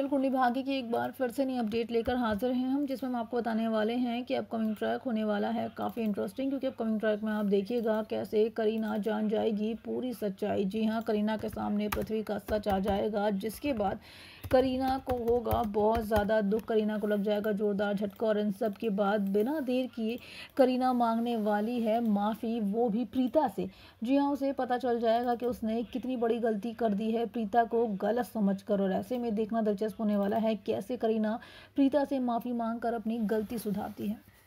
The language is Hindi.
सीरियल कुंडली भाग्य की एक बार फिर से नई अपडेट लेकर हाजिर हैं हम जिसमें हम आपको बताने वाले हैं कि अपकमिंग ट्रैक होने वाला है काफ़ी इंटरेस्टिंग क्योंकि अपकमिंग ट्रैक में आप देखिएगा कैसे करीना जान जाएगी पूरी सच्चाई जी हाँ करीना के सामने पृथ्वी का सच आ जाएगा जिसके बाद करीना को होगा बहुत ज़्यादा दुख करीना को लग जाएगा जोरदार झटका और इन सब के बाद बिना देर किए करीना मांगने वाली है माफ़ी वो भी प्रीता से जी हाँ उसे पता चल जाएगा कि उसने कितनी बड़ी गलती कर दी है प्रीता को गलत समझ कर और ऐसे में देखना दिलचस्प दिलचस्प होने वाला है कैसे करीना प्रीता से माफ़ी मांग कर अपनी गलती सुधारती है